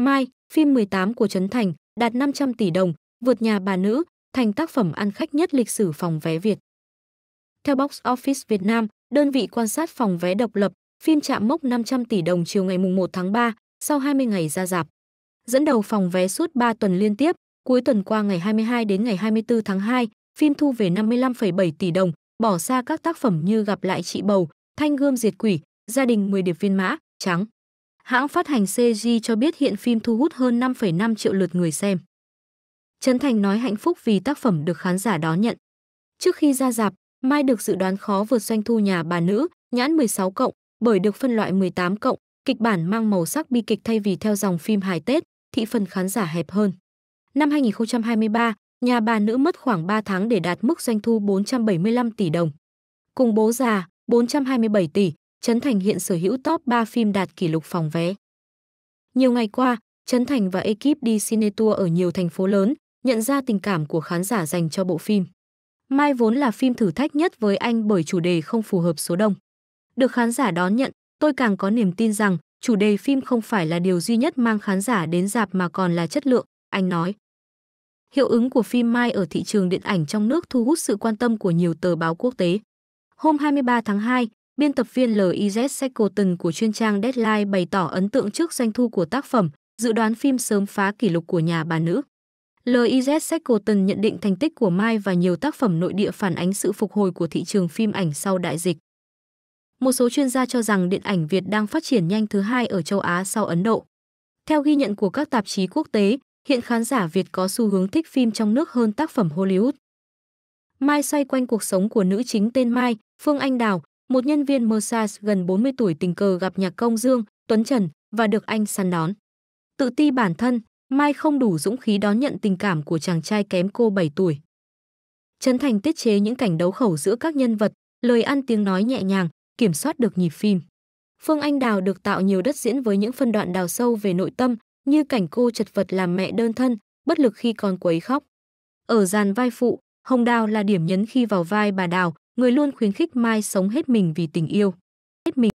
Mai, phim 18 của Trấn Thành đạt 500 tỷ đồng, vượt nhà bà nữ, thành tác phẩm ăn khách nhất lịch sử phòng vé Việt. Theo Box Office Việt Nam, đơn vị quan sát phòng vé độc lập, phim chạm mốc 500 tỷ đồng chiều ngày 1 tháng 3, sau 20 ngày ra rạp. Dẫn đầu phòng vé suốt 3 tuần liên tiếp, cuối tuần qua ngày 22 đến ngày 24 tháng 2, phim thu về 55,7 tỷ đồng, bỏ xa các tác phẩm như Gặp lại chị bầu, Thanh gươm diệt quỷ, Gia đình 10 điệp viên mã, Trắng. Hãng phát hành CG cho biết hiện phim thu hút hơn 5,5 triệu lượt người xem. Trấn Thành nói hạnh phúc vì tác phẩm được khán giả đón nhận. Trước khi ra dạp, Mai được dự đoán khó vượt doanh thu nhà bà nữ, nhãn 16 cộng, bởi được phân loại 18 cộng, kịch bản mang màu sắc bi kịch thay vì theo dòng phim hài Tết, thị phần khán giả hẹp hơn. Năm 2023, nhà bà nữ mất khoảng 3 tháng để đạt mức doanh thu 475 tỷ đồng. Cùng bố già, 427 tỷ, Trấn Thành hiện sở hữu top 3 phim đạt kỷ lục phòng vé. Nhiều ngày qua, Trấn Thành và ekip đi cine tour ở nhiều thành phố lớn, nhận ra tình cảm của khán giả dành cho bộ phim. Mai vốn là phim thử thách nhất với anh bởi chủ đề không phù hợp số đông. Được khán giả đón nhận, tôi càng có niềm tin rằng chủ đề phim không phải là điều duy nhất mang khán giả đến dạp mà còn là chất lượng, anh nói. Hiệu ứng của phim Mai ở thị trường điện ảnh trong nước thu hút sự quan tâm của nhiều tờ báo quốc tế. Hôm 23 tháng 2, Biên tập viên Liz Shackleton của chuyên trang Deadline bày tỏ ấn tượng trước doanh thu của tác phẩm, dự đoán phim sớm phá kỷ lục của nhà bà nữ. Liz Shackleton nhận định thành tích của Mai và nhiều tác phẩm nội địa phản ánh sự phục hồi của thị trường phim ảnh sau đại dịch. Một số chuyên gia cho rằng điện ảnh Việt đang phát triển nhanh thứ hai ở châu Á sau Ấn Độ. Theo ghi nhận của các tạp chí quốc tế, hiện khán giả Việt có xu hướng thích phim trong nước hơn tác phẩm Hollywood. Mai xoay quanh cuộc sống của nữ chính tên Mai, Phương Anh Đào, một nhân viên Mosas gần 40 tuổi tình cờ gặp nhạc công Dương, Tuấn Trần và được anh săn đón. Tự ti bản thân, Mai không đủ dũng khí đón nhận tình cảm của chàng trai kém cô 7 tuổi. Trấn Thành tiết chế những cảnh đấu khẩu giữa các nhân vật, lời ăn tiếng nói nhẹ nhàng, kiểm soát được nhịp phim. Phương Anh Đào được tạo nhiều đất diễn với những phân đoạn đào sâu về nội tâm, như cảnh cô chật vật làm mẹ đơn thân, bất lực khi con quấy khóc. Ở dàn vai phụ, Hồng Đào là điểm nhấn khi vào vai bà Đào, người luôn khuyến khích Mai sống hết mình vì tình yêu. Hết mình.